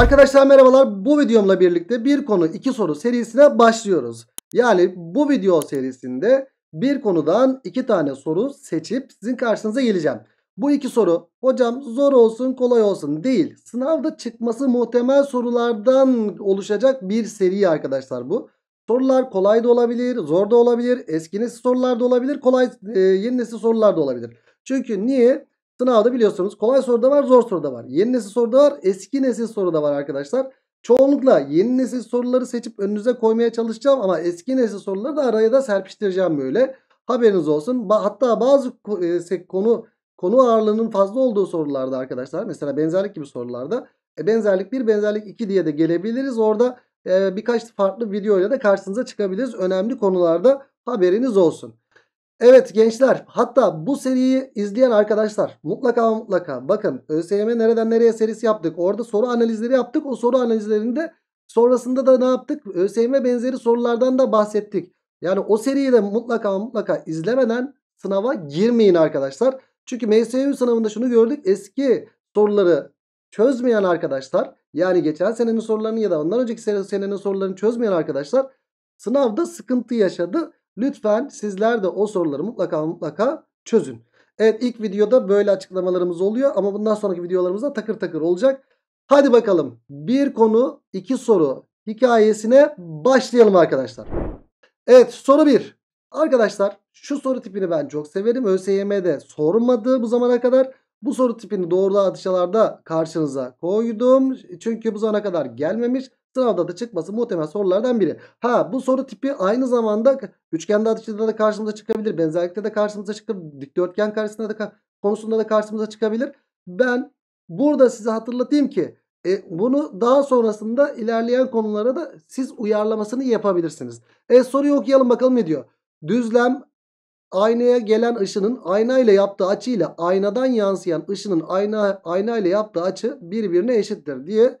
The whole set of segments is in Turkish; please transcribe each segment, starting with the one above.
Arkadaşlar merhabalar bu videomla birlikte bir konu iki soru serisine başlıyoruz. Yani bu video serisinde bir konudan iki tane soru seçip sizin karşınıza geleceğim. Bu iki soru hocam zor olsun kolay olsun değil sınavda çıkması muhtemel sorulardan oluşacak bir seri arkadaşlar bu. Sorular kolay da olabilir, zor da olabilir, eski nesil sorular da olabilir, kolay e, yeni nesil sorular da olabilir. Çünkü niye? Sınavda biliyorsunuz kolay soruda var zor soruda var. Yeni nesil soruda var eski nesil soruda var arkadaşlar. Çoğunlukla yeni nesil soruları seçip önünüze koymaya çalışacağım ama eski nesil soruları da araya da serpiştireceğim böyle. Haberiniz olsun. Hatta bazı e, konu konu ağırlığının fazla olduğu sorularda arkadaşlar mesela benzerlik gibi sorularda e, benzerlik 1 benzerlik 2 diye de gelebiliriz. Orada e, birkaç farklı videoyla da karşınıza çıkabiliriz. Önemli konularda haberiniz olsun. Evet gençler hatta bu seriyi izleyen arkadaşlar mutlaka mutlaka bakın ÖSYM nereden nereye serisi yaptık. Orada soru analizleri yaptık. O soru analizlerinde sonrasında da ne yaptık? ÖSYM benzeri sorulardan da bahsettik. Yani o seriyi de mutlaka mutlaka izlemeden sınava girmeyin arkadaşlar. Çünkü MSU sınavında şunu gördük. Eski soruları çözmeyen arkadaşlar yani geçen senenin sorularını ya da ondan önceki senenin sorularını çözmeyen arkadaşlar sınavda sıkıntı yaşadı. Lütfen sizler de o soruları mutlaka mutlaka çözün. Evet ilk videoda böyle açıklamalarımız oluyor ama bundan sonraki videolarımızda takır takır olacak. Hadi bakalım bir konu iki soru hikayesine başlayalım arkadaşlar. Evet soru bir Arkadaşlar şu soru tipini ben çok severim. ÖSYM'de sormadı bu zamana kadar. Bu soru tipini doğru atışalarda karşınıza koydum. Çünkü bu zamana kadar gelmemiş. Sınavda da çıkması muhtemel sorulardan biri. Ha bu soru tipi aynı zamanda üçgende açıda da karşımıza çıkabilir. Benzerlikte de karşımıza çıkabilir. Dikdörtgen karşısında da konusunda da karşımıza çıkabilir. Ben burada size hatırlatayım ki e, bunu daha sonrasında ilerleyen konulara da siz uyarlamasını yapabilirsiniz. E, soruyu okuyalım bakalım ne diyor. Düzlem aynaya gelen ışının aynayla yaptığı açıyla aynadan yansıyan ışının ayna, aynayla yaptığı açı birbirine eşittir diye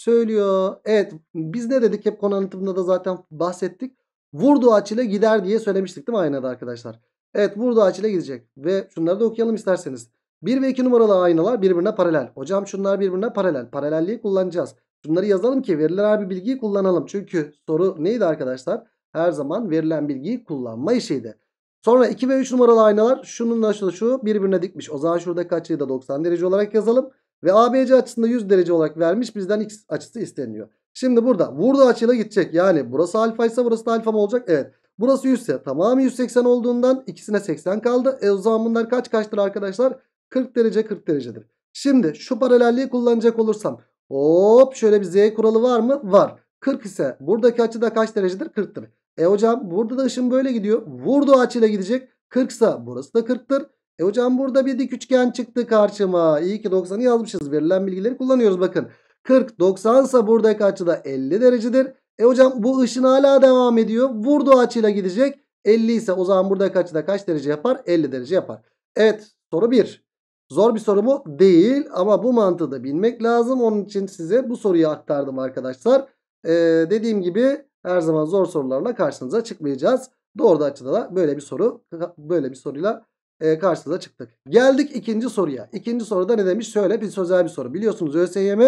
söylüyor. Evet biz ne dedik hep konu anlatımında da zaten bahsettik. Vurduğu açıyla gider diye söylemiştik değil mi aynada arkadaşlar? Evet vurduğu açıyla gidecek. Ve şunları da okuyalım isterseniz. 1 ve 2 numaralı aynalar birbirine paralel. Hocam şunlar birbirine paralel. Paralelliği kullanacağız. Şunları yazalım ki verilen bir bilgiyi kullanalım. Çünkü soru neydi arkadaşlar? Her zaman verilen bilgiyi kullanma işiydi. Sonra 2 ve 3 numaralı aynalar şununla şu, şu birbirine dikmiş. O zaman şuradaki açıyı da 90 derece olarak yazalım. Ve ABC açısında 100 derece olarak vermiş. Bizden x açısı isteniyor. Şimdi burada vurduğu açıyla gidecek. Yani burası alfa ise burası da alfa mı olacak? Evet. Burası 100 ise tamamı 180 olduğundan ikisine 80 kaldı. E o zaman bunlar kaç kaçtır arkadaşlar? 40 derece 40 derecedir. Şimdi şu paralelliği kullanacak olursam. Hop şöyle bir z kuralı var mı? Var. 40 ise buradaki açı da kaç derecedir? 40'tır. E hocam burada da ışın böyle gidiyor. Vurduğu açıyla gidecek. 40 ise burası da 40'tır. E hocam burada bir dik üçgen çıktı karşıma. İyi ki 90'ı yazmışız. Verilen bilgileri kullanıyoruz bakın. 40 90 ise buradaki açıda 50 derecedir. E hocam bu ışın hala devam ediyor. Vurduğu açıyla gidecek. 50 ise o zaman buradaki açıda kaç derece yapar? 50 derece yapar. Evet soru 1. Zor bir soru mu? Değil ama bu mantığı da bilmek lazım. Onun için size bu soruyu aktardım arkadaşlar. Ee, dediğim gibi her zaman zor sorularla karşınıza çıkmayacağız. Doğru açıda da böyle bir soru böyle bir soruyla e, karşısına çıktık. Geldik ikinci soruya. İkinci soruda ne demiş? Şöyle bir sözel bir soru. Biliyorsunuz ÖSYM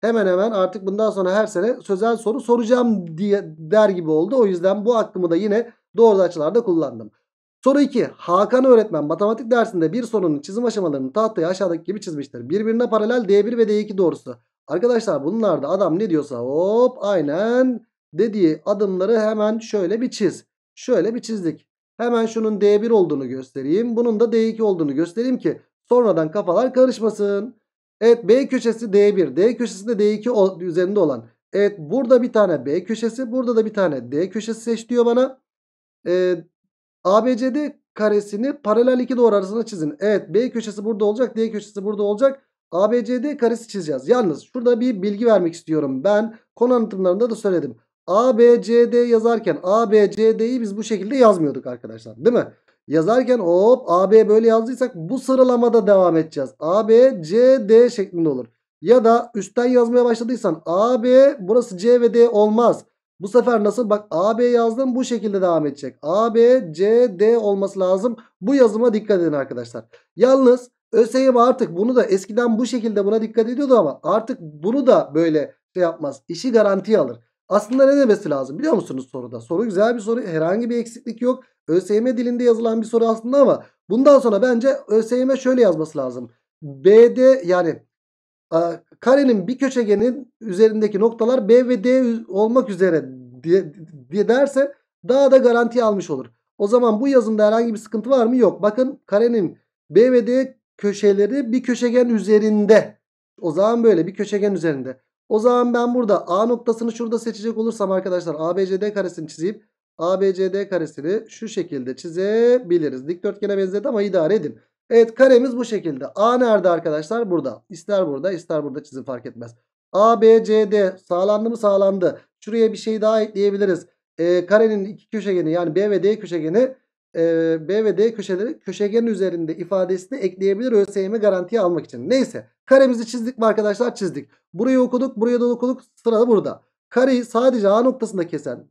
hemen hemen artık bundan sonra her sene sözel soru soracağım diye der gibi oldu. O yüzden bu hakkımı da yine doğru açılarda kullandım. Soru 2. Hakan öğretmen matematik dersinde bir sorunun çizim aşamalarını tahtaya aşağıdaki gibi çizmiştir. Birbirine paralel D1 ve D2 doğrusu. Arkadaşlar bunlarda adam ne diyorsa hop aynen dediği adımları hemen şöyle bir çiz. Şöyle bir çizdik. Hemen şunun D1 olduğunu göstereyim. Bunun da D2 olduğunu göstereyim ki sonradan kafalar karışmasın. Evet B köşesi D1. D köşesinde D2 üzerinde olan. Evet burada bir tane B köşesi. Burada da bir tane D köşesi seç diyor bana. Ee, ABCD karesini paralel iki doğru arasına çizin. Evet B köşesi burada olacak. D köşesi burada olacak. ABCD karesi çizeceğiz. Yalnız şurada bir bilgi vermek istiyorum. Ben konu anlatımlarında da söyledim. A, B, C, D yazarken A, B, C, D'yi biz bu şekilde yazmıyorduk arkadaşlar. Değil mi? Yazarken hop A, B böyle yazdıysak bu sıralamada devam edeceğiz. A, B, C, D şeklinde olur. Ya da üstten yazmaya başladıysan A, B burası C ve D olmaz. Bu sefer nasıl? Bak A, B yazdım bu şekilde devam edecek. A, B, C, D olması lazım. Bu yazıma dikkat edin arkadaşlar. Yalnız ÖSYM artık bunu da eskiden bu şekilde buna dikkat ediyordu ama artık bunu da böyle şey yapmaz. İşi garantiye alır. Aslında ne demesi lazım biliyor musunuz soruda? Soru güzel bir soru. Herhangi bir eksiklik yok. ÖSYM dilinde yazılan bir soru aslında ama bundan sonra bence ÖSYM şöyle yazması lazım. BD yani karenin bir köşegenin üzerindeki noktalar B ve D olmak üzere diye, diye derse daha da garanti almış olur. O zaman bu yazımda herhangi bir sıkıntı var mı? Yok. Bakın karenin B ve D köşeleri bir köşegen üzerinde. O zaman böyle bir köşegen üzerinde. O zaman ben burada A noktasını şurada seçecek olursam arkadaşlar ABCD karesini çizip ABCD karesini şu şekilde çizebiliriz. Dikdörtgene benzedi ama idare edin. Evet karemiz bu şekilde. A nerede arkadaşlar? Burada. İster burada ister burada çizin fark etmez. ABCD sağlandı mı sağlandı. Şuraya bir şey daha ekleyebiliriz. E, karenin iki köşegeni yani B ve D köşegeni e, B ve D köşeleri köşegenin üzerinde ifadesini ekleyebilir ÖSYM garantiye almak için. Neyse Karemizi çizdik mi arkadaşlar? Çizdik. Burayı okuduk. Buraya da okuduk. Sıra da burada. Kareyi sadece A noktasında kesen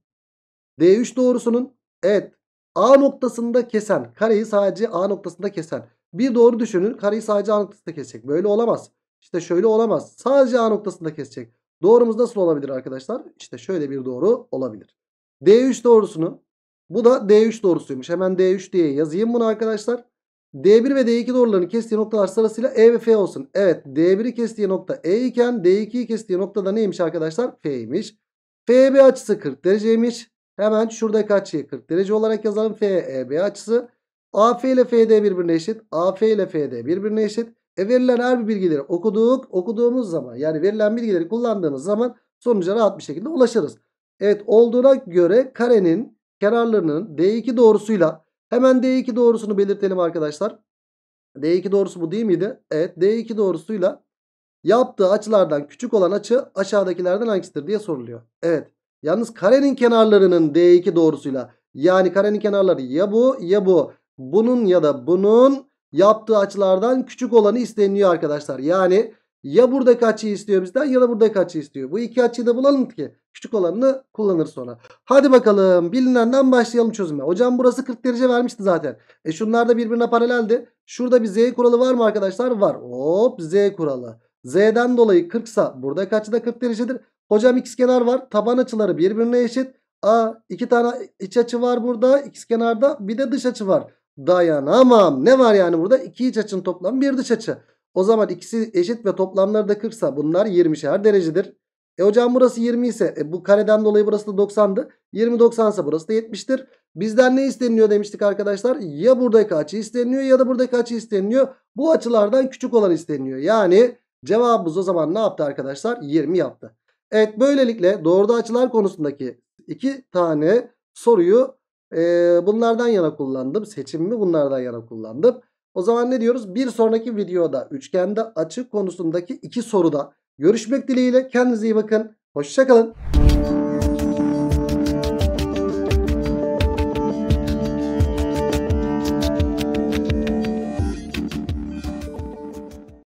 D3 doğrusunun evet A noktasında kesen kareyi sadece A noktasında kesen bir doğru düşünün. Kareyi sadece A noktasında kesecek. Böyle olamaz. İşte şöyle olamaz. Sadece A noktasında kesecek. Doğrumuz nasıl olabilir arkadaşlar? İşte şöyle bir doğru olabilir. D3 doğrusunu bu da D3 doğrusuymuş. Hemen D3 diye yazayım bunu arkadaşlar. D1 ve D2 doğrularını kestiği noktalar sırasıyla E ve F olsun. Evet D1'i kestiği nokta E iken D2'yi kestiği nokta da neymiş arkadaşlar? F'ymiş. FB açısı 40 dereceymiş. Hemen şurada açıyı şey? 40 derece olarak yazalım. FEB açısı. AF ile FD birbirine eşit. AF ile FD birbirine eşit. E verilen her bir bilgileri okuduk. Okuduğumuz zaman yani verilen bilgileri kullandığımız zaman sonuca rahat bir şekilde ulaşırız. Evet olduğuna göre karenin kenarlarının D2 doğrusuyla Hemen D2 doğrusunu belirtelim arkadaşlar. D2 doğrusu bu değil miydi? Evet D2 doğrusuyla yaptığı açılardan küçük olan açı aşağıdakilerden hangisidir diye soruluyor. Evet yalnız karenin kenarlarının D2 doğrusuyla yani karenin kenarları ya bu ya bu bunun ya da bunun yaptığı açılardan küçük olanı isteniyor arkadaşlar. Yani ya buradaki açıyı istiyor bizden ya da buradaki açıyı istiyor. Bu iki açıyı da bulalım ki küçük olanını kullanır sonra. Hadi bakalım bilinenden başlayalım çözüme. Hocam burası 40 derece vermişti zaten. E şunlar da birbirine paraleldi. Şurada bir z kuralı var mı arkadaşlar? Var. Hop z kuralı. Z'den dolayı 40 sa burada kaçı da 40 derecedir. Hocam x kenar var. Taban açıları birbirine eşit. A iki tane iç açı var burada. X kenarda bir de dış açı var. Dayanamam. Ne var yani burada? İki iç açının toplamı bir dış açı. O zaman ikisi eşit ve toplamları da 40 ise bunlar 20'şer derecedir. E hocam burası 20 ise e, bu kareden dolayı burası da 90'dı. 20 90 ise burası da 70'tir. Bizden ne isteniyor demiştik arkadaşlar. Ya buradaki açı isteniyor ya da buradaki açı isteniyor. Bu açılardan küçük olan isteniyor. Yani cevabımız o zaman ne yaptı arkadaşlar? 20 yaptı. Evet böylelikle doğruda açılar konusundaki iki tane soruyu e, bunlardan yana kullandım. Seçimimi bunlardan yana kullandım. O zaman ne diyoruz? Bir sonraki videoda üçgende açı konusundaki iki soruda görüşmek dileğiyle. Kendinize iyi bakın. Hoşçakalın.